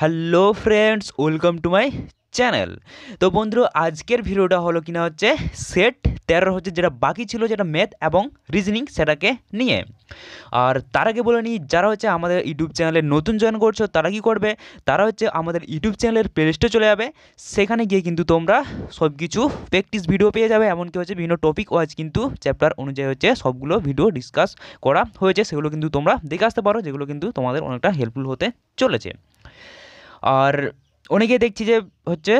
hello friends welcome to my channel তো বন্ধু আজকের ভিডিওটা হলো কিনা হচ্ছে সেট তেরোর হচ্ছে যেটা বাকি ছিল যেটা ম্যাথ এবং রিজনিং সেটাকে নিয়ে আর তার আগে বলে নিই যারা হচ্ছে আমাদের ইউটিউব চ্যানেলে নতুন জয়েন করছো তারা কি করবে তারা হচ্ছে আমাদের ইউটিউব চ্যানেলের প্লেলিস্টে চলে যাবে সেখানে গিয়ে কিন্তু তোমরা সব কিছু প্র্যাকটিস ভিডিও পেয়ে যাবে এমনকি হচ্ছে বিভিন্ন টপিক ওয়াইজ কিন্তু চ্যাপ্টার অনুযায়ী হচ্ছে সবগুলো ভিডিও ডিসকাস করা হয়েছে সেগুলো কিন্তু তোমরা দেখে আসতে পারো যেগুলো কিন্তু তোমাদের অনেকটা হেল্পফুল হতে চলেছে আর অনেকেই দেখছি যে হচ্ছে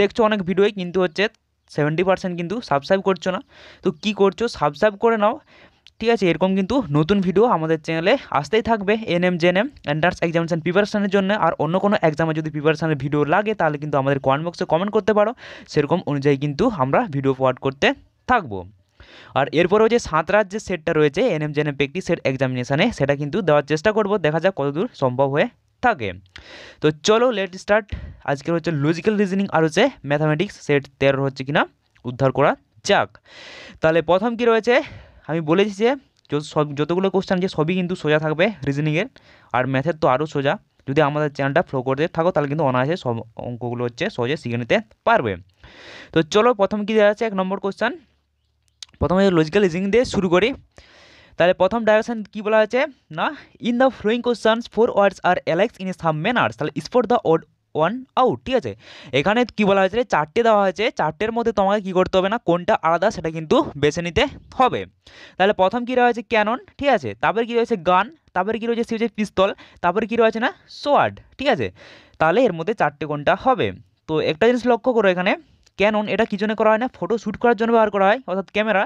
দেখছো অনেক ভিডিওই কিন্তু হচ্ছে সেভেন্টি পার্সেন্ট কিন্তু সাবস্ক্রাইব করছো না তো কি করছো সাবস্ক্রাইব করে নাও ঠিক আছে এরকম কিন্তু নতুন ভিডিও আমাদের চ্যানেলে আসতেই থাকবে ANM GNM entrance examination প্রিপারেশনের জন্য আর অন্য কোনো এক্সামে যদি প্রিপারেশনের ভিডিও লাগে তাহলে কিন্তু আমাদের কমেন্ট বক্সে কমেন্ট করতে পারো সেরকম অনুযায়ী কিন্তু আমরা ভিডিও ফোয়ার্ড করতে থাকবো আর এরপরেও যে সাঁতরার যে সেটটা রয়েছে ANM GNM practice set এক্সামিনেশানে সেটা কিন্তু দেওয়ার চেষ্টা করব দেখা যাক কতদূর সম্ভব হয়ে থাকে তো চলো লেট স্টার্ট আজকের হচ্ছে লজিক্যাল রিজনিং আর হচ্ছে ম্যাথামেটিক্স সেট তেরো হচ্ছে কিনা উদ্ধার করা যাক তাহলে প্রথম কি রয়েছে আমি বলেছি যে সব যতগুলো কোশ্চেন যে সবই কিন্তু সোজা থাকবে রিজনিংয়ের আর ম্যাথের তো আরও সোজা যদি আমাদের চ্যানেলটা ফ্লো করতে থাকো তাহলে কিন্তু অনায়াসে সব অঙ্কগুলো হচ্ছে সহজে শিখে নিতে পারবে তো চলো প্রথম কি দেওয়া আছে এক নম্বর কোশ্চেন প্রথমে লজিক্যাল রিজনিং দিয়ে শুরু করি তাহলে প্রথম ডাইরেকশন কি বলা হয়েছে না in the following questions four words are alike in some manners তাহলে spot the word one out ঠিক আছে এখানে কি বলা হয়েছে চারটে দেওয়া হয়েছে চারটের মধ্যে তোমাকে কি করতে হবে না কোনটা আলাদা সেটা কিন্তু বেছে নিতে হবে তাহলে প্রথম কী রয়েছে ক্যানন ঠিক আছে তারপরে কী রয়েছে গান তারপরে কী রয়েছে সে হচ্ছে পিস্তল তারপরে কী রয়েছে না সোয়ার্ড ঠিক আছে তাহলে এর মধ্যে চারটে কোনটা হবে তো একটা জিনিস লক্ষ্য করো এখানে ক্যানন এটা কী জন্য করা হয় না ফটো শ্যুট করার জন্য ব্যবহার করা হয় অর্থাৎ ক্যামেরা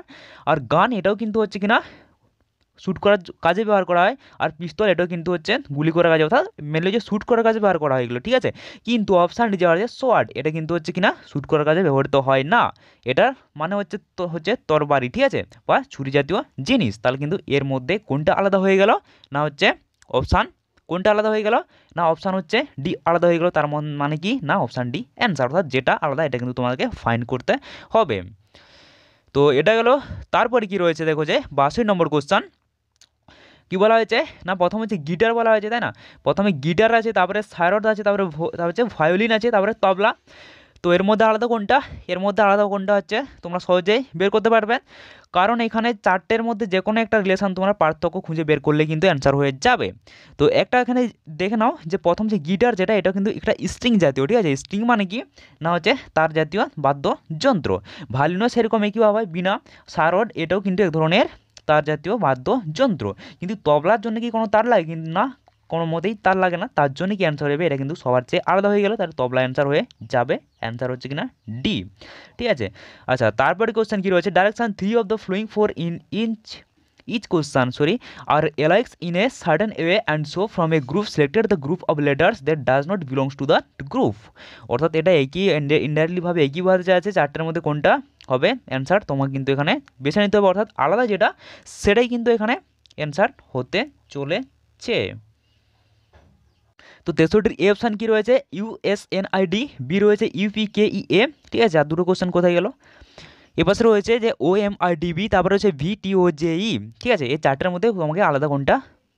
আর গান এটাও কিন্তু হচ্ছে কিনা শ্যুট করার কাজে ব্যবহার করা হয় আর পিস্তল এটাও কিন্তু হচ্ছে গুলি করার কাজে অর্থাৎ মেনলি যে শ্যুট করার কাজে ব্যবহার করা হয় এগুলো ঠিক আছে কিন্তু অপশান ডি যাওয়ার যে সোয়ার্ড এটা কিন্তু হচ্ছে কিনা শ্যুট করার কাজে ব্যবহৃত হয় না এটার মানে হচ্ছে হচ্ছে তরবারি ঠিক আছে বা ছুরি জাতীয় জিনিস তাহলে কিন্তু এর মধ্যে কোনটা আলাদা হয়ে গেল না হচ্ছে অপশান কোনটা আলাদা হয়ে গেল না অপশান হচ্ছে ডি আলাদা হয়ে গেল তার মানে কি না অপশান ডি অ্যান্সার অর্থাৎ যেটা আলাদা এটা কিন্তু তোমাকে ফাইন করতে হবে তো এটা গেল তারপরে কি রয়েছে দেখো যে বাসই নম্বর কোশ্চান কী বলা হয়েছে না প্রথম হচ্ছে গিটার বলা হয়েছে তাই না প্রথমে গিটার আছে তারপরে সাইরড আছে তারপরে হচ্ছে ভায়োলিন আছে তারপরে তবলা তো এর মধ্যে আলাদা কোনটা এর মধ্যে আলাদা কোনটা হচ্ছে তোমরা সহজেই বের করতে পারবে কারণ এখানে চারটের মধ্যে যে কোনো একটা রিলেশন তোমরা পার্থক্য খুঁজে বের করলে কিন্তু অ্যান্সার হয়ে যাবে তো একটা এখানে দেখে নাও যে প্রথম যে গিটার যেটা এটা কিন্তু একটা স্ট্রিং জাতীয় ঠিক আছে স্ট্রিং মানে কি না হচ্ছে তার জাতীয় বাদ্যযন্ত্র ভালিনও সেরকম একই বিনা সারড এটাও কিন্তু এক ধরনের তার জাতীয় বাদ্যযন্ত্র কিন্তু তবলার জন্য কি কোনো তার লাগে কিন্তু না কোনো মতেই তার লাগে না তার জন্য কি অ্যান্সার হবে এটা কিন্তু সবার চেয়ে আলাদা হয়ে গেল তাহলে তবলা অ্যান্সার হয়ে যাবে অ্যান্সার হচ্ছে কিনা ডি ঠিক আছে আচ্ছা তারপরে কোয়েশ্চেন কী রয়েছে direction three of the following four in inch each question sorry are alike in a certain way and show from a group selected the group of letters that does not belongs to the group অর্থাৎ এটা একই ইন্ডাইরেক্টলিভাবে একইভাবে আছে চারটার মধ্যে কোনটা হবে answer তোমাকে কিন্তু এখানে বেছে নিতে হবে অর্থাৎ আলাদা যেটা সেটাই কিন্তু এখানে অ্যান্সার হতে চলেছে তো তেষট্টির এ অপশান কী রয়েছে ইউএসএনআইডি বি রয়েছে ই এ e ঠিক আছে আর দুটো কোশ্চেন কোথায় গেল এপাশে রয়েছে যে ও এম আর বি তারপরে জে ভিটিওজেই ঠিক আছে এই চারটার মধ্যে তোমাকে আলাদা কোনটা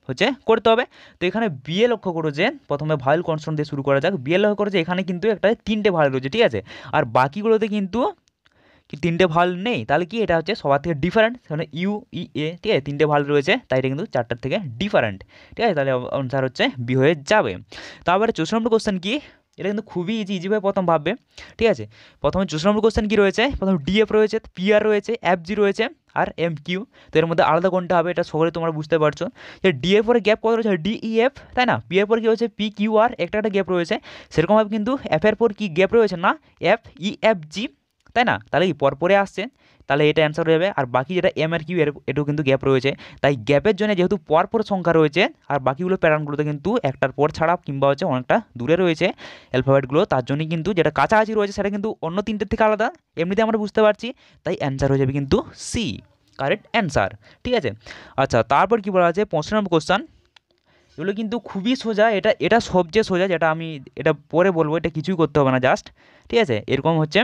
হচ্ছে করতে হবে তো এখানে বিএ লক্ষ্য করো যে প্রথমে ভাইল কনস্ট্যান্ট দিয়ে শুরু করা যাক বিএ লক্ষ্য করো যে এখানে কিন্তু একটা তিনটে ভাইল রয়েছে ঠিক আছে আর বাকিগুলোতে কিন্তু কি তিনটে ভাল নেই তাহলে কি এটা হচ্ছে সবার থেকে ডিফারেন্ট সেখানে ইউ ই এ ঠিক আছে তিনটে ভাল রয়েছে তাই এটা কিন্তু চারটার থেকে ডিফারেন্ট ঠিক আছে তাহলে আনসার হচ্ছে বি হয়ে যাবে তারপরে চৌষ নম্বর কোশ্চেন কি এটা কিন্তু খুবই ইজি ইজিভাবে প্রথম ভাববে ঠিক আছে প্রথমে চৌষ নম্বর কোশ্চেন কী রয়েছে প্রথমে ডিএফ রয়েছে পি আর রয়েছে এফ জি রয়েছে আর এম কিউ তো এর মধ্যে আলাদা কোনটা হবে এটা সকলে তোমরা বুঝতে পারছো যে ডিএফ পরে গ্যাপ কত রয়েছে ডিইএফ e তাই না পি এর পর কী রয়েছে পি কিউ আর একটা একটা গ্যাপ রয়েছে সেরকমভাবে কিন্তু এফ এর পর কি গ্যাপ রয়েছে না এফ ই এফ জি তাই না তাহলে কি পরপরে আসছে তাহলে এটা অ্যান্সার হয়ে যাবে আর বাকি যেটা এম আর কিউ এর এটাও কিন্তু গ্যাপ রয়েছে তাই গ্যাপের জন্য যেহেতু পরপর সংখ্যা রয়েছে আর বাকিগুলো প্যাটার্নগুলোতে কিন্তু একটার পর ছাড়া কিংবা হচ্ছে অনেকটা দূরে রয়েছে অ্যালফাবেটগুলো তার জন্য কিন্তু যেটা কাছাকাছি রয়েছে সেটা কিন্তু অন্য তিনটের থেকে আলাদা এমনিতে আমরা বুঝতে পারছি তাই অ্যান্সার হয়ে যাবে কিন্তু সি কারেক্ট অ্যান্সার ঠিক আছে আচ্ছা তারপর কি বলা আছে পঁচিশ নম্বর কোশ্চান এগুলো কিন্তু খুবই সোজা এটা এটা সবচেয়ে সোজা যেটা আমি এটা পরে বলবো এটা কিছুই করতে হবে না জাস্ট ঠিক আছে এরকম হচ্ছে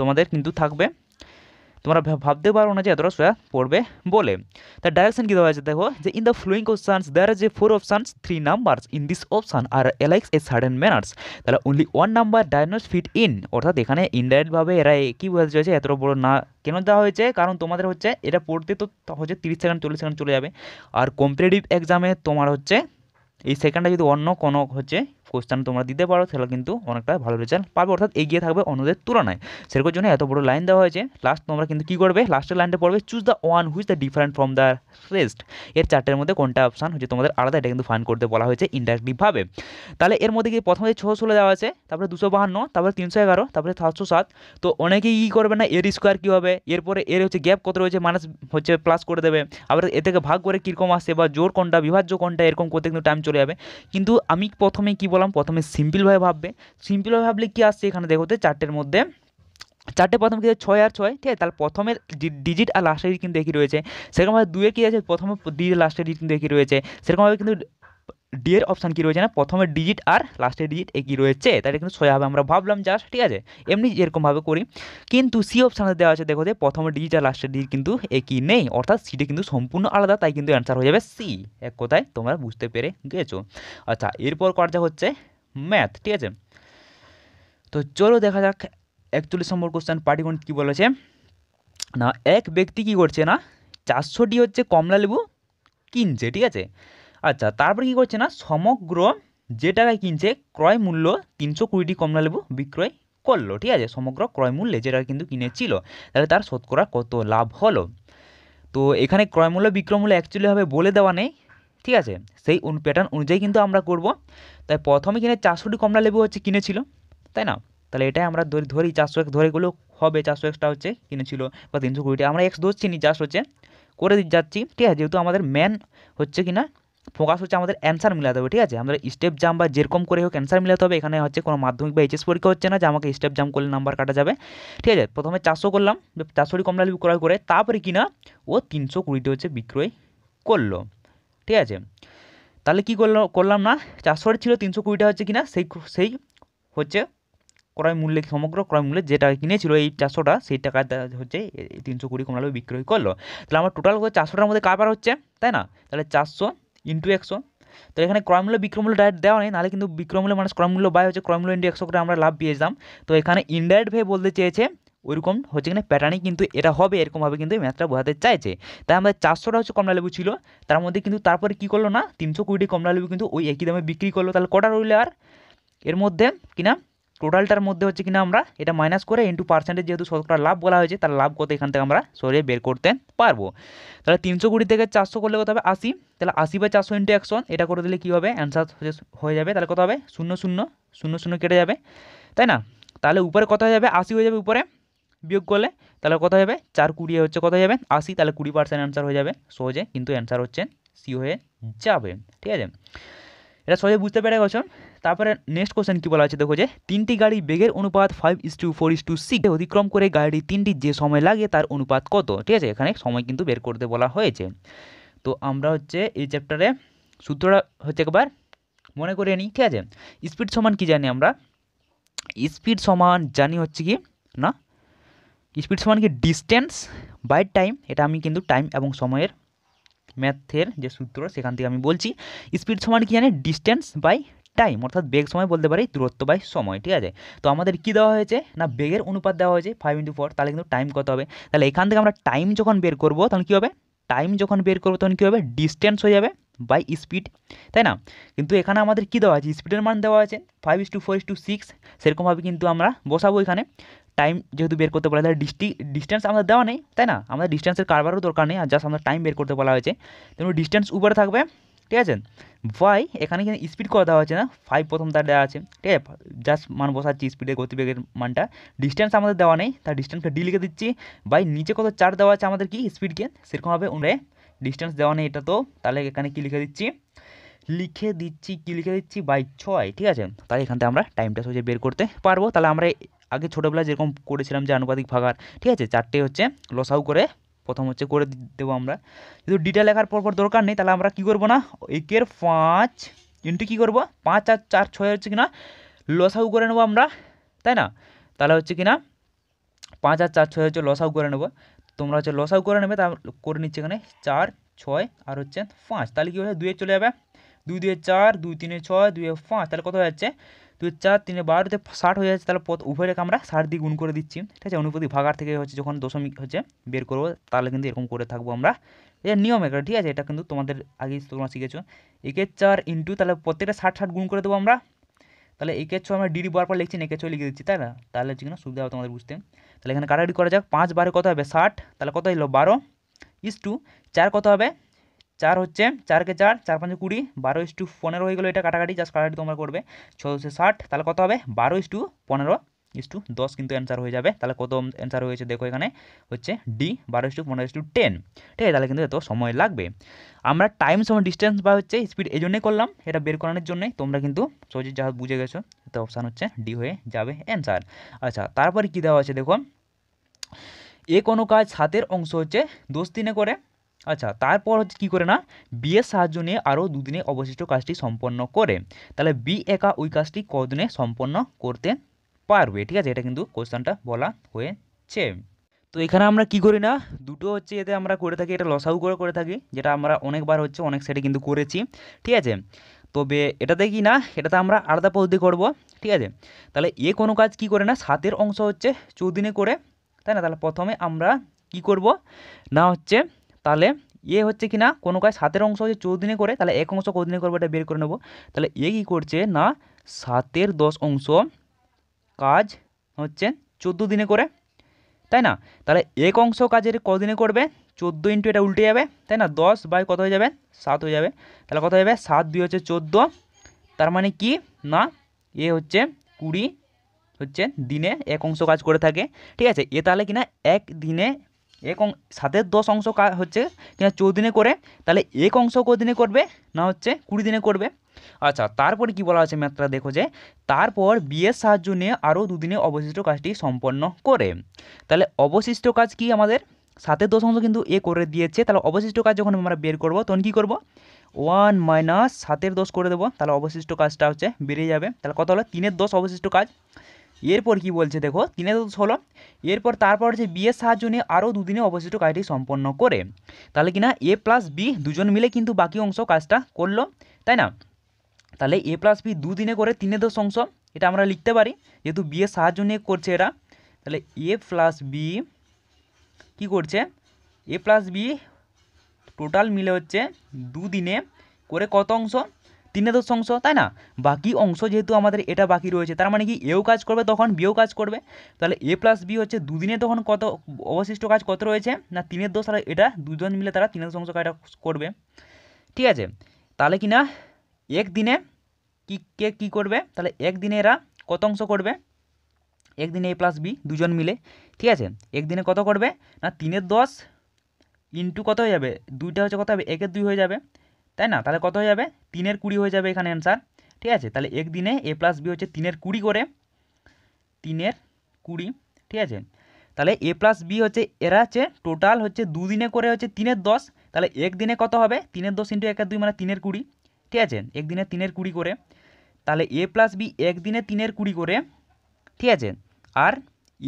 তোমাদের কিন্তু থাকবে তোমরা ভাবতে পারো না যে এতটা সোয়া পড়বে বলে তার ডাইরেকশন কী দেওয়া আছে দেখো যে in the following there there যে four options three numbers in this option are alike a certain manners তাহলে only one number does not fit in অর্থাৎ এখানে ইনডাইরেক্টভাবে এরা কী বলতে চাইছে এতটা বড় না কেন দেওয়া হয়েছে কারণ তোমাদের হচ্ছে এটা পড়তে তো হচ্ছে তিরিশ সেকেন্ড চল্লিশ সেকেন্ড চলে যাবে আর কম্পিটিটিভ এক্সামে তোমার হচ্ছে এই সেকেন্ডটা যদি অন্য কোনো হচ্ছে কোশ্চেন তোমরা দিতে পারো তাহলে কিন্তু অনেকটা ভালো রেজাল্ট পাবে অর্থাৎ এগিয়ে থাকবে অন্যদের তুলনায় সেরকম জন্য এত বড় লাইন দেওয়া হয়েছে লাস্ট তোমরা কিন্তু কী করবে লাস্টের লাইনটা পড়বে choose the one which is the different from the rest এর চারটের মধ্যে কোনটা অপশান হচ্ছে তোমাদের আলাদা এটা কিন্তু ফাইন করতে বলা হয়েছে ইন্ডাইরেক্টলিভাবে তাহলে এর মধ্যে কি প্রথমে ছশো ষোলো দেওয়া আছে তারপরে দুশো বাহান্ন তারপরে তিনশো এগারো তারপরে সাতশো সাত তো অনেকেই কী করবে না এর স্কোয়ার কী হবে এরপরে এর হচ্ছে গ্যাপ কত রয়েছে মানুষ হচ্ছে প্লাস করে দেবে আবার এ থেকে ভাগ করে কীরকম আসছে বা জোর কোনটা বিভাজ্য কোনটা এরকম করতে কিন্তু টাইম চলে যাবে কিন্তু আমি প্রথমে কি বললাম প্রথমে সিম্পলভাবে ভাববে সিম্পলভাবে ভাবলে কি আসছে এখানে দেখো তো চারটের মধ্যে চারটে প্রথম কি ছয় আর ছয় ঠিক আছে তাহলে প্রথমের ডিজিট আর লাস্টের কিন্তু একই রয়েছে সেরকমভাবে দুয়ে কী আছে প্রথমে ডিজিট লাস্টের ডিজিট কিন্তু একই রয়েছে সেরকমভাবে কিন্তু ডি এর অপশান কী রয়েছে না প্রথমে ডিজিট আর লাস্টের ডিজিট একই রয়েছে তাহলে কিন্তু সোজা হবে আমরা ভাবলাম জাস্ট ঠিক আছে এমনি এরকমভাবে করি কিন্তু সি অপশানে দেওয়া আছে দেখো যে প্রথমে ডিজিট আর লাস্টের ডিজিট কিন্তু একই নেই অর্থাৎ সিটি কিন্তু সম্পূর্ণ আলাদা তাই কিন্তু অ্যান্সার হয়ে যাবে সি এক কথায় তোমরা বুঝতে পেরে গেছো আচ্ছা এরপর করা হচ্ছে ম্যাথ ঠিক আছে তো চলো দেখা যাক একচল্লিশ নম্বর কোশ্চেন পাটিগণিত কী বলেছে না এক ব্যক্তি কি করছে না চারশোটি হচ্ছে কমলা লেবু কিনছে ঠিক আছে আচ্ছা তারপর কি করছে না সমগ্র যে টাকায় কিনছে ক্রয় মূল্য তিনশো কুড়িটি লেবু বিক্রয় করলো ঠিক আছে সমগ্র ক্রয় মূল্যে যেটা কিন্তু কিনেছিল তাহলে তার শতকরা কত লাভ হলো তো এখানে ক্রয় মূল্য বিক্রয় মূল্য অ্যাকচুয়ালি হবে বলে দেওয়া নেই ঠিক আছে সেই প্যাটার্ন অনুযায়ী কিন্তু আমরা করব তাই প্রথমে কিনে চারশোটি কমলা লেবু হচ্ছে কিনেছিল তাই না তাহলে এটাই আমরা ধরি চারশো এক ধরেগুলো হবে চারশো এক্সটা হচ্ছে কিনেছিল বা তিনশো কুড়িটা আমরা এক্স ধরছি নি চাষ হচ্ছে করে যাচ্ছি ঠিক আছে যেহেতু আমাদের ম্যান হচ্ছে কিনা ফোকাস হচ্ছে আমাদের অ্যান্সার মিলাতে হবে ঠিক আছে আমাদের স্টেপ জাম বা যেরকম করে হোক অ্যান্সার মিলাতে হবে এখানে হচ্ছে কোনো মাধ্যমিক বা এইচএস পরীক্ষা হচ্ছে না যে আমাকে স্টেপ জাম করলে নাম্বার কাটা যাবে ঠিক আছে প্রথমে চারশো করলাম চারশোটি কমলালেবু ক্রয় করে তারপরে কিনা ও তিনশো কুড়িতে হচ্ছে বিক্রয় করলো ঠিক আছে তাহলে কী করলো করলাম না চারশোর ছিল তিনশো কুড়িটা হচ্ছে কিনা সেই সেই হচ্ছে ক্রয় মূল্যে সমগ্র ক্রয় মূল্যে যেটা কিনেছিল এই চারশোটা সেই টাকা হচ্ছে তিনশো কুড়ি কমলালেবু বিক্রয় করলো তাহলে আমার টোটাল চারশোটার মধ্যে কারবার হচ্ছে তাই না তাহলে চারশো ইন্টু একশো তো এখানে ক্রয়মূল্য বিক্রমূল্য ডাইরেক্ট দেওয়া নেই নাহলে কিন্তু বিক্রমূল্য মানে ক্রয়মূল্য বাই হচ্ছে ক্রয়মূল্য ইন্টু একশো করে আমরা লাভ পেয়ে যেতাম তো এখানে ইনডাইরেক্ট ভেবে বলতে চেয়েছে ওইরকম হচ্ছে কিনা প্যাটার্নে কিন্তু এটা হবে এরকমভাবে কিন্তু ম্যাথটা বোঝাতে চাইছে তাই আমাদের চারশোটা হচ্ছে কমলা লেবু ছিল তার মধ্যে কিন্তু তারপরে কী করলো না তিনশো কুড়িটি লেবু কিন্তু ওই একই দামে বিক্রি করলো তাহলে কটা রইলে আর এর মধ্যে কিনা টোটালটার মধ্যে হচ্ছে কিনা আমরা এটা মাইনাস করে ইন্টু পার্সেন্টেজ যেহেতু শতকরা লাভ বলা হয়েছে তার লাভ কত এখান থেকে আমরা সরিয়ে বের করতে পারবো তাহলে তিনশো কুড়ি থেকে চারশো করলে কত হবে আশি তাহলে আশি বা চারশো ইন্টু একশো এটা করে দিলে কী হবে অ্যান্সার হয়ে যাবে তাহলে কত হবে শূন্য শূন্য শূন্য শূন্য কেটে যাবে তাই না তাহলে উপরে কত হয়ে যাবে আশি হয়ে যাবে উপরে বিয়োগ করলে তাহলে কত হবে চার কুড়ি হচ্ছে কত যাবে আশি তাহলে কুড়ি পার্সেন্ট অ্যান্সার হয়ে যাবে সহজে কিন্তু অ্যান্সার হচ্ছে সি হয়ে যাবে ঠিক আছে এটা সহজে বুঝতে পেরে গেছো তারপরে নেক্সট কোশ্চেন কী বলা আছে দেখো যে তিনটি গাড়ি বেগের অনুপাত five is to four is to six অতিক্রম করে গাড়ি তিনটি যে সময় লাগে তার অনুপাত কত ঠিক আছে এখানে সময় কিন্তু বের করতে বলা হয়েছে তো আমরা হচ্ছে এই চ্যাপ্টারে সূত্রটা হচ্ছে একবার মনে করে নিই ঠিক আছে স্পিড সমান কি জানি আমরা স্পিড সমান জানি হচ্ছে কি না স্পিড সমান কি ডিস্টেন্স বাই টাইম এটা আমি কিন্তু টাইম এবং সময়ের ম্যাথের যে সূত্র সেখান থেকে আমি বলছি স্পিড সমান কি জানি ডিস্টেন্স বাই টাইম অর্থাৎ বেগ সময় বলতে পারি দূরত্ব বাই সময় ঠিক আছে তো আমাদের কি দেওয়া হয়েছে না বেগের অনুপাত দেওয়া হয়েছে ফাইভ ইন্টু ফোর তাহলে কিন্তু টাইম কত হবে তাহলে এখান থেকে আমরা টাইম যখন বের করবো তখন কী হবে টাইম যখন বের করবো তখন কী হবে ডিস্টেন্স হয়ে যাবে বাই স্পিড তাই না কিন্তু এখানে আমাদের কী দেওয়া আছে স্পিডের মান দেওয়া আছে five is to four is to six সেরকমভাবে কিন্তু আমরা বসাবো এখানে টাইম যেহেতু বের করতে বলা তাহলে ডিস্টি ডিস্টেন্স আমাদের দেওয়া নেই তাই না আমাদের ডিস্টেন্সের কারবারও দরকার নেই আর জাস্ট আমরা টাইম বের করতে বলা হয়েছে তেমন ডিস্টেন্স উপরে থাকবে ঠিক আছে ভাই এখানে কিন্তু স্পিড করে দেওয়া হচ্ছে না ফাইভ প্রথম তার দেওয়া আছে ঠিক আছে জাস্ট মান বসাচ্ছি স্পিডের গতিবেগের মানটা ডিস্টেন্স আমাদের দেওয়া নেই তার ডিস্টেন্সটা ডি লিখে দিচ্ছি বাই নিচে কত চার দেওয়া আছে আমাদের কি স্পিডকে সেরকমভাবে ওরে ডিস্টেন্স দেওয়া নেই এটা তো তাহলে এখানে কি লিখে দিচ্ছি লিখে দিচ্ছি কি লিখে দিচ্ছি বাই ছয় ঠিক আছে তাই এখান থেকে আমরা টাইমটা সোজা বের করতে পারবো তাহলে আমরা আগে ছোটোবেলায় যেরকম করেছিলাম যে আনুপাতিক ভাগার ঠিক আছে চারটে হচ্ছে লসাউ করে প্রথম হচ্ছে করে দেবো আমরা যদি ডিটা লেখার পর পর দরকার নেই তাহলে আমরা কী করবো না একের পাঁচ ইন্টু কী করবো পাঁচ আর চার ছয় হচ্ছে কিনা লসাউ করে নেবো আমরা তাই না তাহলে হচ্ছে কিনা পাঁচ আর চার ছয় হচ্ছে লসাউ করে নেবো তোমরা হচ্ছে লসাউ করে নেবে তা করে নিচ্ছে এখানে চার ছয় আর হচ্ছে পাঁচ তাহলে কী হবে দুয়ে চলে যাবে দুই দুয়ে চার দুই তিনে ছয় দুয়ে পাঁচ তাহলে কত হয়ে যাচ্ছে দুই চার তিনে বারোতে ষাট হয়ে যাচ্ছে তাহলে পথ উভয় রেখে আমরা ষাট দিয়ে গুণ করে দিচ্ছি ঠিক আছে অনুপাতি ভাগার থেকে হচ্ছে যখন দশমিক হচ্ছে বের করবো তাহলে কিন্তু এরকম করে থাকবো আমরা এটা নিয়ম একটা ঠিক আছে এটা কিন্তু তোমাদের আগে তোমরা শিখেছো একে চার ইন্টু তাহলে প্রত্যেকটা ষাট ষাট গুণ করে দেবো আমরা তাহলে একে ছ আমরা ডিডি বার পর লিখছি একে ছ লিখে দিচ্ছি তাই না তাহলে হচ্ছে কিনা সুবিধা হবে তোমাদের বুঝতে তাহলে এখানে কাটাকাটি করা যাক পাঁচ বারে কত হবে ষাট তাহলে কত এলো বারো ইস টু চার কত হবে চার হচ্ছে চারকে চার চার পাঁচে কুড়ি বারো ইস টু পনেরো হয়ে গেলো এটা কাটাকাটি জাস্ট কাটাকাটি তোমরা করবে ছশো ষাট তাহলে কত হবে বারো ইস টু পনেরো ইস টু দশ কিন্তু অ্যান্সার হয়ে যাবে তাহলে কত অ্যান্সার হয়েছে দেখো এখানে হচ্ছে ডি বারো ইস টু পনেরো ইস টু টেন ঠিক আছে তাহলে কিন্তু এত সময় লাগবে আমরা টাইম সময় ডিস্টেন্স বা হচ্ছে স্পিড এই জন্যই করলাম এটা বের করানোর জন্যই তোমরা কিন্তু সহজে যা বুঝে গেছো তো অপশান হচ্ছে ডি হয়ে যাবে অ্যান্সার আচ্ছা তারপরে কী দেওয়া আছে দেখো এ কোনো কাজ সাতের অংশ হচ্ছে দোষ দিনে করে আচ্ছা তারপর হচ্ছে কী করে না বিয়ের সাহায্য নিয়ে আরও দুদিনে অবশিষ্ট কাজটি সম্পন্ন করে তাহলে বি একা ওই কাজটি কদিনে সম্পন্ন করতে পারবে ঠিক আছে এটা কিন্তু কোশ্চেনটা বলা হয়েছে তো এখানে আমরা কি করি না দুটো হচ্ছে এতে আমরা করে থাকি এটা লসাউ করে করে থাকি যেটা আমরা অনেকবার হচ্ছে অনেক সাইডে কিন্তু করেছি ঠিক আছে তবে এটাতে কি না এটাতে আমরা আলাদা পদ্ধতি করব ঠিক আছে তাহলে এ কোনো কাজ কি করে না সাতের অংশ হচ্ছে চৌদিনে করে তাই না তাহলে প্রথমে আমরা কি করব না হচ্ছে তাহলে এ হচ্ছে কি না কোনো কাজ সাতের অংশ হচ্ছে চৌদিনে করে তাহলে এক অংশ কদিনে করবো এটা বের করে নেবো তাহলে এ কী করছে না সাতের দশ অংশ কাজ হচ্ছে চোদ্দো দিনে করে তাই না তাহলে এক অংশ কাজের কদিনে করবে চোদ্দো ইন্টু এটা উল্টে যাবে তাই না দশ বাই কত হয়ে যাবে সাত হয়ে যাবে তাহলে কত হয়ে যাবে সাত দুই হচ্ছে চোদ্দো তার মানে কি না এ হচ্ছে কুড়ি হচ্ছে দিনে এক অংশ কাজ করে থাকে ঠিক আছে এ তাহলে কিনা এক দিনে এক অং সাতের দশ অংশ হচ্ছে কিনা চৌদিনে করে তাহলে এক অংশ কদিনে করবে না হচ্ছে কুড়ি দিনে করবে আচ্ছা তারপরে কি বলা আছে ম্যাথটা দেখো যে তারপর বিয়ের সাহায্য নিয়ে আরও দুদিনে অবশিষ্ট কাজটি সম্পন্ন করে তাহলে অবশিষ্ট কাজ কি আমাদের সাতের দশ অংশ কিন্তু এ করে দিয়েছে তাহলে অবশিষ্ট কাজ যখন আমরা বের করব তখন কী করব ওয়ান মাইনাস সাতের দশ করে দেবো তাহলে অবশিষ্ট কাজটা হচ্ছে বেড়ে যাবে তাহলে কত হলো তিনের দশ অবশিষ্ট কাজ এরপর কি বলছে দেখো তিনে তো ষোলো এরপর তারপর হচ্ছে বিয়ের সাহায্য নিয়ে আরও দুদিনে অবশিষ্ট কাজটি সম্পন্ন করে তাহলে কিনা এ প্লাস বি দুজন মিলে কিন্তু বাকি অংশ কাজটা করলো তাই না তাহলে এ প্লাস বি দুদিনে করে তিনে দশ অংশ এটা আমরা লিখতে পারি যেহেতু বিয়ের সাহায্য নিয়ে করছে এরা তাহলে এ প্লাস বি কী করছে এ প্লাস বি টোটাল মিলে হচ্ছে দুদিনে করে কত অংশ তিনে দশ অংশ তাই না বাকি অংশ যেহেতু আমাদের এটা বাকি রয়েছে তার মানে কি এও কাজ করবে তখন বিও কাজ করবে তাহলে এ প্লাস বি হচ্ছে দুদিনে তখন কত অবশিষ্ট কাজ কত রয়েছে না তিনের দশ আর এটা দুজন মিলে তারা তিনের দশ অংশ কাজটা করবে ঠিক আছে তাহলে কি না একদিনে কি কে কী করবে তাহলে একদিনে এরা কত অংশ করবে একদিনে এ প্লাস বি দুজন মিলে ঠিক আছে একদিনে কত করবে না তিনের দশ ইন্টু কত হয়ে যাবে দুইটা হচ্ছে কত হবে একের দুই হয়ে যাবে তাই না তাহলে কত হয়ে যাবে তিনের কুড়ি হয়ে যাবে এখানে অ্যান্সার ঠিক আছে তাহলে একদিনে এ প্লাস বি হচ্ছে তিনের কুড়ি করে তিনের কুড়ি ঠিক আছে তাহলে এ প্লাস বি হচ্ছে এরা হচ্ছে টোটাল হচ্ছে দুদিনে করে হচ্ছে তিনের দশ তাহলে একদিনে কত হবে তিনের দশ ইন্টু একের দুই মানে তিনের কুড়ি ঠিক আছে একদিনে তিনের কুড়ি করে তাহলে এ প্লাস বি একদিনে তিনের কুড়ি করে ঠিক আছে আর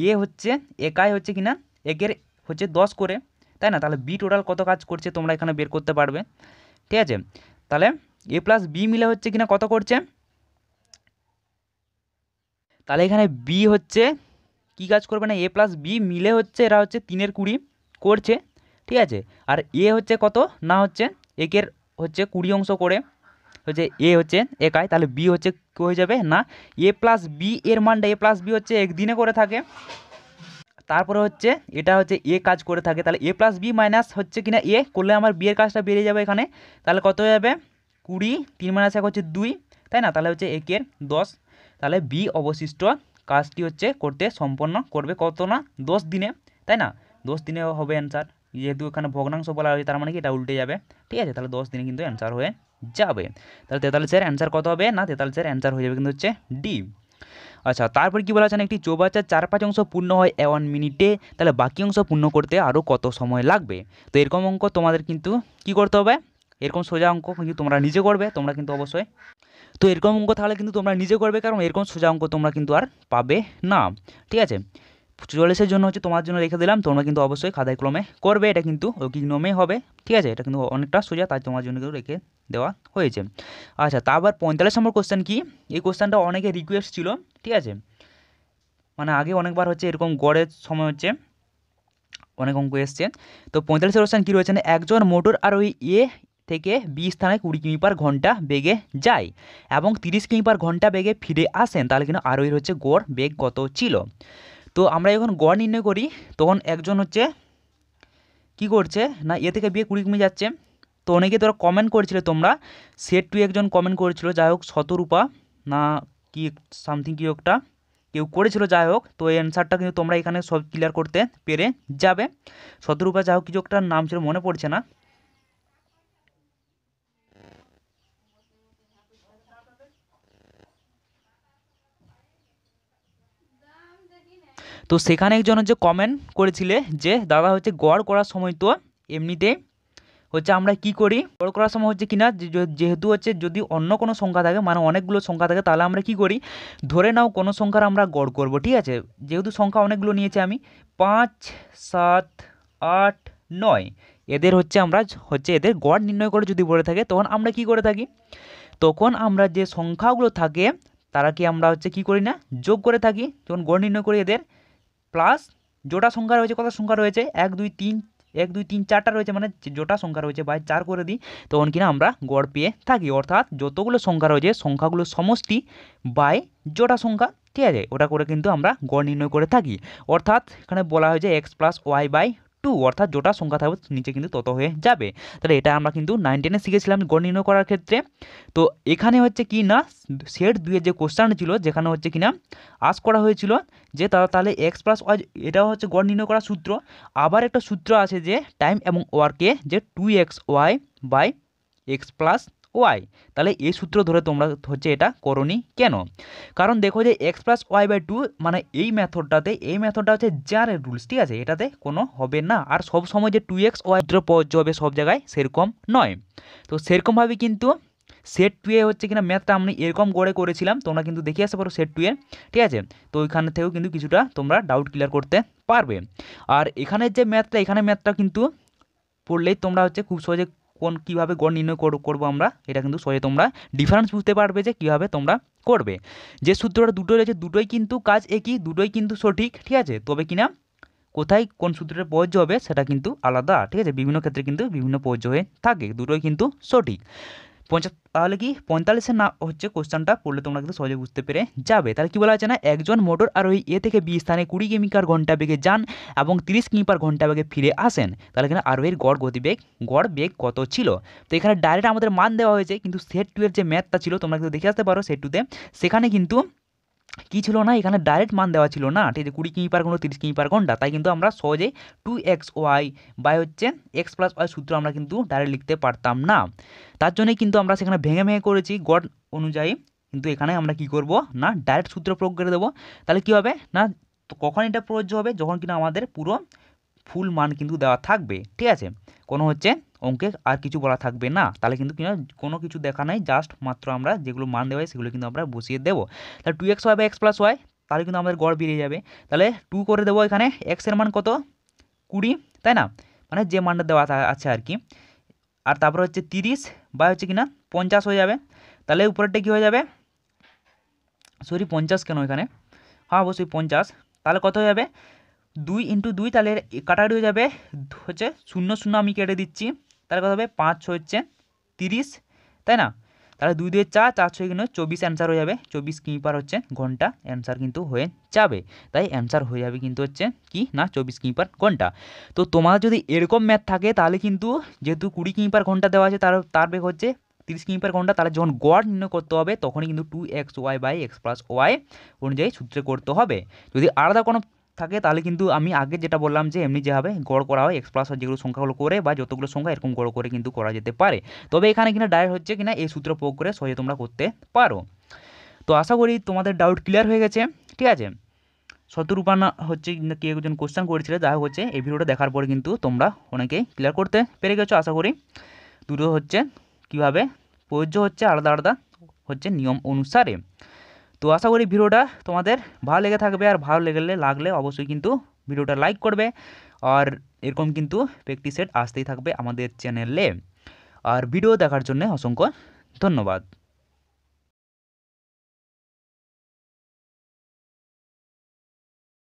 এ হচ্ছে একাই হচ্ছে কিনা একের হচ্ছে দশ করে তাই না তাহলে বি টোটাল কত কাজ করছে তোমরা এখানে বের করতে পারবে ঠিক আছে তাহলে এ প্লাস বি মিলে হচ্ছে কিনা কত করছে তাহলে এখানে বি হচ্ছে কি কাজ করবে না এ প্লাস বি মিলে হচ্ছে এরা হচ্ছে তিনের কুড়ি করছে ঠিক আছে আর এ হচ্ছে কত না হচ্ছে একের হচ্ছে কুড়ি অংশ করে হচ্ছে এ হচ্ছে একাই তাহলে বি হচ্ছে হয়ে যাবে না এ প্লাস বি এর মানটা এ প্লাস বি হচ্ছে একদিনে করে থাকে তারপরে হচ্ছে এটা হচ্ছে এ কাজ করে থাকে তাহলে এ প্লাস বি মাইনাস হচ্ছে কিনা এ করলে আমার বিয়ের কাজটা বেড়ে যাবে এখানে তাহলে কত যাবে কুড়ি তিন মাইনাস এক হচ্ছে দুই তাই না তাহলে হচ্ছে একের দশ তাহলে বি অবশিষ্ট কাজটি হচ্ছে করতে সম্পন্ন করবে কত না দশ দিনে তাই না দশ দিনে হবে অ্যান্সার যেহেতু এখানে ভগ্নাংশ বলা হয়েছে তার মানে কি এটা উল্টে যাবে ঠিক আছে তাহলে দশ দিনে কিন্তু অ্যান্সার হয়ে যাবে তাহলে তেতাল্লিশের অ্যান্সার কত হবে না তেতাল্লিশের অ্যান্সার হয়ে যাবে কিন্তু হচ্ছে ডি আচ্ছা তারপর কি বলা আছেন একটি চৌবাচ্চার চার পাঁচ অংশ পূর্ণ হয় ওয়ান মিনিটে তাহলে বাকি অংশ পূর্ণ করতে আরও কত সময় লাগবে তো এরকম অঙ্ক তোমাদের কিন্তু কি করতে হবে এরকম সোজা অঙ্ক কিন্তু তোমরা নিজে করবে তোমরা কিন্তু অবশ্যই তো এরকম অঙ্ক তাহলে কিন্তু তোমরা নিজে করবে কারণ এরকম সোজা অঙ্ক তোমরা কিন্তু আর পাবে না ঠিক আছে চুয়াল্লিশের জন্য হচ্ছে তোমার জন্য রেখে দিলাম তোমরা কিন্তু অবশ্যই খাদায় ক্রমে করবে এটা কিন্তু ঐকিক নিয়মে হবে ঠিক আছে এটা কিন্তু অনেকটা সোজা তাই তোমার জন্য কিন্তু রেখে দেওয়া হয়েছে আচ্ছা তারপর পঁয়তাল্লিশ নম্বর কোশ্চেন কি এই কোশ্চেনটা অনেকে রিকোয়েস্ট ছিল ঠিক আছে মানে আগে অনেকবার হচ্ছে এরকম গড়ের সময় হচ্ছে অনেক অঙ্ক এসছে তো পঁয়তাল্লিশের কোশ্চেন কী রয়েছে মানে একজন মোটর আর ওই এ থেকে বিশ স্থানে কুড়ি কিমি পার ঘন্টা বেগে যায় এবং তিরিশ কিমি পার ঘন্টা বেগে ফিরে আসেন তাহলে কিন্তু আরোহীর হচ্ছে গড় বেগ কত ছিল তো আমরা যখন গড় নির্ণয় করি তখন একজন হচ্ছে কি করছে না এ থেকে বিয়ে কুড়ি কমে যাচ্ছে তো অনেকে তোরা কমেন্ট করেছিল তোমরা সেট টু একজন কমেন্ট করেছিল যাই হোক শতরূপা না কি সামথিং কি একটা কেউ করেছিল যাই হোক তো এই অ্যান্সারটা কিন্তু তোমরা এখানে সব ক্লিয়ার করতে পেরে যাবে শতরূপা যাই হোক কিছু একটা নাম ছিল মনে পড়ছে না তো সেখানে একজন হচ্ছে কমেন্ট করেছিলে যে দাদা হচ্ছে গড় করার সময় তো এমনিতেই হচ্ছে আমরা কি করি গড় করার সময় হচ্ছে কিনা যেহেতু হচ্ছে যদি অন্য কোনো সংখ্যা থাকে মানে অনেকগুলো সংখ্যা থাকে তাহলে আমরা কি করি ধরে নাও কোনো সংখ্যার আমরা গড় করব ঠিক আছে যেহেতু সংখ্যা অনেকগুলো নিয়েছি আমি পাঁচ সাত আট নয় এদের হচ্ছে আমরা হচ্ছে এদের গড় নির্ণয় করে যদি বলে থাকে তখন আমরা কি করে থাকি তখন আমরা যে সংখ্যাগুলো থাকে তারা কি আমরা হচ্ছে কি করি না যোগ করে থাকি যখন গড় নির্ণয় করি এদের প্লাস জোটা সংখ্যা রয়েছে কত সংখ্যা রয়েছে এক দুই তিন এক দুই তিন চারটা রয়েছে মানে জোটা সংখ্যা রয়েছে বাই চার করে দিই তখন কিনা আমরা গড় পেয়ে থাকি অর্থাৎ যতগুলো সংখ্যা রয়েছে সংখ্যাগুলো সমষ্টি বাই জোটা সংখ্যা ঠিক আছে ওটা করে কিন্তু আমরা গড় নির্ণয় করে থাকি অর্থাৎ এখানে বলা হয়েছে x plus y by two অর্থাৎ জোটা সংখ্যা থাকবে নিচে কিন্তু তত হয়ে যাবে তাহলে এটা আমরা কিন্তু নাইন টেনে শিখেছিলাম গড় নির্ণয় করার ক্ষেত্রে তো এখানে হচ্ছে কি না সেট দুয়ে যে কোশ্চান ছিল যেখানে হচ্ছে কি না আস করা হয়েছিল যে তারা তাহলে এক্স প্লাস ওয়াই এটা হচ্ছে গড় নির্ণয় করা সূত্র আবার একটা সূত্র আছে যে টাইম এবং ওয়ার্কে যে two x y by x plus y তাহলে এই সূত্র ধরে তোমরা হচ্ছে এটা করনি কেন কারণ দেখো যে x plus y by two মানে এই মেথডটাতে এই মেথডটা হচ্ছে যার রুলস ঠিক আছে এটাতে কোনো হবে না আর সব সময় যে টু এক্স ওয়াই প্রযোজ্য হবে সব জায়গায় সেরকম নয় তো সেরকমভাবে কিন্তু সেট টু এ হচ্ছে কিনা ম্যাথটা আমি এরকম গড়ে করেছিলাম তোমরা কিন্তু দেখে আসতে পারো সেট টু এ ঠিক আছে তো ওইখান থেকেও কিন্তু কিছুটা তোমরা ডাউট ক্লিয়ার করতে পারবে আর এখানের যে ম্যাথটা এখানে ম্যাথটা কিন্তু পড়লেই তোমরা হচ্ছে খুব সহজে কোন কীভাবে গড় নির্ণয় করবো আমরা এটা কিন্তু সহজে তোমরা ডিফারেন্স বুঝতে পারবে যে কীভাবে তোমরা করবে যে সূত্রটা দুটো রয়েছে দুটোই কিন্তু কাজ একই দুটোই কিন্তু সঠিক ঠিক আছে তবে কিনা কোথায় কোন সূত্রের প্রযোজ্য হবে সেটা কিন্তু আলাদা ঠিক আছে বিভিন্ন ক্ষেত্রে কিন্তু বিভিন্ন প্রযোজ্য হয়ে থাকে দুটোই কিন্তু সঠিক পঞ্চাশ তাহলে কি পঁয়তাল্লিশের না হচ্ছে কোশ্চানটা পড়লে তোমরা কিন্তু সহজে বুঝতে পেরে যাবে তাহলে কি বলা আছে না একজন মোটর আর ওই এ থেকে বি স্থানে কুড়ি কিমিকার ঘন্টা বেগে যান এবং তিরিশ কিমি পার ঘন্টা বেগে ফিরে আসেন তাহলে আর ওই গড় গতিবেগ গড় বেগ কত ছিল তো এখানে ডাইরেক্ট আমাদের মান দেওয়া হয়েছে কিন্তু সেট টু এর যে ম্যাথটা ছিল তোমরা কিন্তু দেখে আসতে পারো সেট টুতে সেখানে কিন্তু কী ছিল না এখানে ডাইরেক্ট মান দেওয়া ছিল না ঠিক আছে কুড়ি কিমি পার ঘন্টা তিরিশ কিমি পার ঘন্টা তাই কিন্তু আমরা সহজে টু এক্স ওয়াই বাই হচ্ছে এক্স প্লাস ওয়াই সূত্র আমরা কিন্তু ডাইরেক্ট লিখতে পারতাম না তার জন্যই কিন্তু আমরা সেখানে ভেঙে ভেঙে করেছি গড অনুযায়ী কিন্তু এখানে আমরা কি করব না ডাইরেক্ট সূত্র প্রয়োগ করে দেবো তাহলে কী হবে না কখন এটা প্রযোজ্য হবে যখন কিনা আমাদের পুরো ফুল মান কিন্তু দেওয়া থাকবে ঠিক আছে কোনো হচ্ছে অঙ্কে আর কিছু বলা থাকবে না তাহলে কিন্তু কি কোনো কিছু দেখা নাই জাস্ট মাত্র আমরা যেগুলো মান দেওয়া হয় সেগুলো কিন্তু আমরা বসিয়ে দেবো তাহলে টু এক্স ওয়াই বা এক্স প্লাস ওয়াই তাহলে কিন্তু আমাদের গড় বেরিয়ে যাবে তাহলে টু করে দেবো এখানে এক্সের মান কত কুড়ি তাই না মানে যে মানটা দেওয়া আছে আর কি আর তারপরে হচ্ছে তিরিশ বা হচ্ছে কিনা পঞ্চাশ হয়ে যাবে তাহলে উপরেরটা কী হয়ে যাবে সরি পঞ্চাশ কেন এখানে হ্যাঁ অবশ্যই পঞ্চাশ তাহলে কত হয়ে যাবে দুই ইন্টু দুই তাহলে কাটা হয়ে যাবে হচ্ছে শূন্য শূন্য আমি কেটে দিচ্ছি তাহলে কথা হবে পাঁচ হচ্ছে তিরিশ তাই না তাহলে দুই দুয়ে চার চার ছয় কিন্তু চব্বিশ অ্যান্সার হয়ে যাবে চব্বিশ কিপার হচ্ছে ঘন্টা অ্যান্সার কিন্তু হয়ে যাবে তাই অ্যান্সার হয়ে যাবে কিন্তু হচ্ছে কি না চব্বিশ কিপার ঘন্টা তো তোমার যদি এরকম ম্যাথ থাকে তাহলে কিন্তু যেহেতু কুড়ি কিপার ঘন্টা দেওয়া আছে তার তার বেগ হচ্ছে তিরিশ কিপার ঘন্টা তাহলে যখন গড় নির্ণয় করতে হবে তখনই কিন্তু two x y by x plus y অনুযায়ী সূত্রে করতে হবে যদি আলাদা কোনো থাকে তাহলে কিন্তু আমি আগে যেটা বললাম যে এমনি যেভাবে গড় করা হয় এক্স প্লাস যেগুলো সংখ্যাগুলো করে বা যতগুলো সংখ্যা এরকম গড় করে কিন্তু করা যেতে পারে তবে এখানে কিনা ডায়ের হচ্ছে কিনা এই সূত্র প্রয়োগ করে সহজে তোমরা করতে পারো তো আশা করি তোমাদের ডাউট ক্লিয়ার হয়ে গেছে ঠিক আছে শতরূপানা হচ্ছে কি একজন কোশ্চেন করেছিলে যা হচ্ছে এই ভিডিওটা দেখার পরে কিন্তু তোমরা অনেকেই ক্লিয়ার করতে পেরে গেছো আশা করি দুটো হচ্ছে কিভাবে প্রযোজ্য হচ্ছে আলাদা আলাদা হচ্ছে নিয়ম অনুসারে তো আশা করি ভিডিওটা তোমাদের ভালো লেগে থাকবে আর ভালো লেগেলে লাগলে অবশ্যই কিন্তু ভিডিওটা লাইক করবে আর এরকম কিন্তু প্র্যাকটিস সেট আসতেই থাকবে আমাদের চ্যানেলে আর ভিডিও দেখার জন্য অসংখ্য ধন্যবাদ